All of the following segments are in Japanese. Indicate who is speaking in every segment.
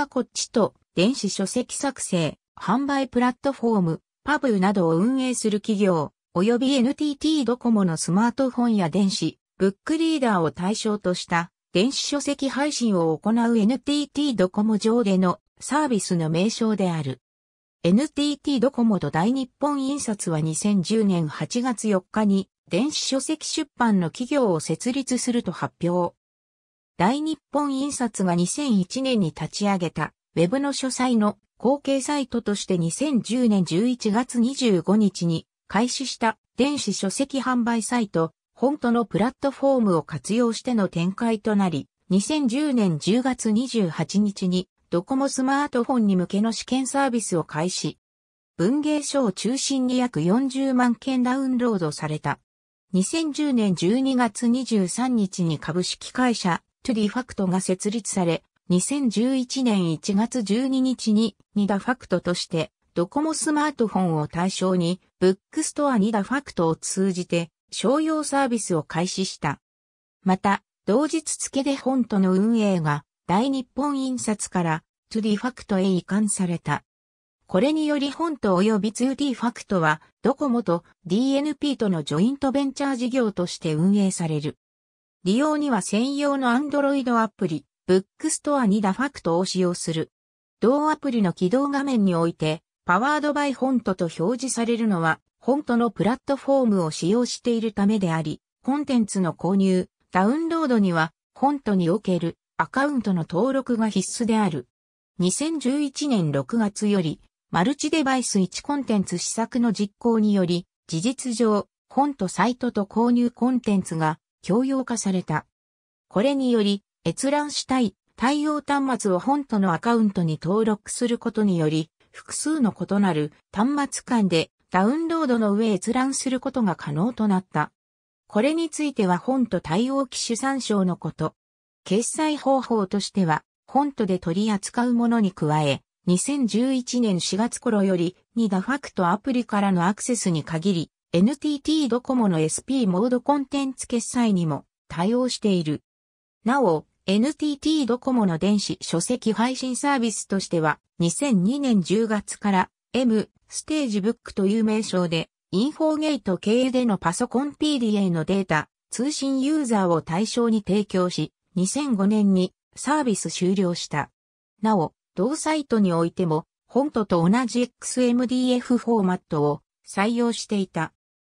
Speaker 1: がこっちと電子書籍作成、販売プラットフォーム、パブなどを運営する企業、及び NTT ドコモのスマートフォンや電子、ブックリーダーを対象とした電子書籍配信を行う NTT ドコモ上でのサービスの名称である。NTT ドコモと大日本印刷は2010年8月4日に電子書籍出版の企業を設立すると発表。大日本印刷が2001年に立ち上げた、ウェブの書斎の後継サイトとして2010年11月25日に開始した電子書籍販売サイト、本当のプラットフォームを活用しての展開となり、2010年10月28日にドコモスマートフォンに向けの試験サービスを開始。文芸書を中心に約40万件ダウンロードされた。2010年12月23日に株式会社トゥディファクトが設立され、2011年1月12日にニダファクトとしてドコモスマートフォンを対象にブックストアニダファクトを通じて商用サービスを開始した。また、同日付で本との運営が大日本印刷からトゥディファクトへ移管された。これにより本と及び 2D ファクトはドコモと DNP とのジョイントベンチャー事業として運営される。利用には専用の Android アプリ、ブックストアにダファクトを使用する。同アプリの起動画面において、パワードバイフォントと表示されるのは、フォントのプラットフォームを使用しているためであり、コンテンツの購入、ダウンロードには、フォントにおけるアカウントの登録が必須である。2011年6月より、マルチデバイス1コンテンツ施策の実行により、事実上、フォントサイトと購入コンテンツが共用化された。これにより、閲覧したい対応端末を本とのアカウントに登録することにより、複数の異なる端末間でダウンロードの上閲覧することが可能となった。これについては本と対応機種参照のこと。決済方法としては、本とで取り扱うものに加え、2011年4月頃より、2ダファクトアプリからのアクセスに限り、NTT ドコモの SP モードコンテンツ決済にも対応している。なお、NTT ドコモの電子書籍配信サービスとしては、2002年10月から M ステージブックという名称で、インフォーゲート経由でのパソコン PDA のデータ、通信ユーザーを対象に提供し、2005年にサービス終了した。なお、同サイトにおいても、本とと同じ XMDF フォーマットを採用していた。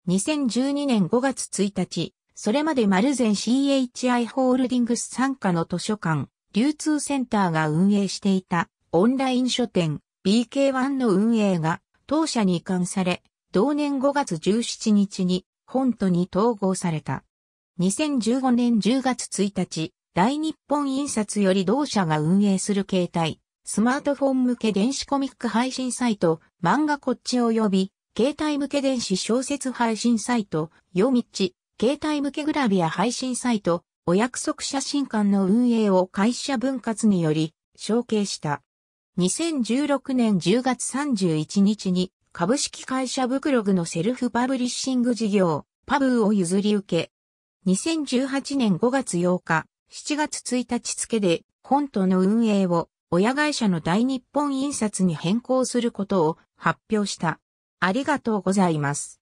Speaker 1: 2012年5月1日、それまで丸善 CHI ホールディングス参加の図書館、流通センターが運営していたオンライン書店 BK1 の運営が当社に移管され、同年5月17日に本都に統合された。2015年10月1日、大日本印刷より同社が運営する携帯、スマートフォン向け電子コミック配信サイト、漫画こっち及び携帯向け電子小説配信サイト、夜道、携帯向けグラビア配信サイト、お約束写真館の運営を会社分割により承継した。2016年10月31日に株式会社ブクログのセルフパブリッシング事業、パブーを譲り受け、2018年5月8日、7月1日付で本との運営を親会社の大日本印刷に変更することを発表した。ありがとうございます。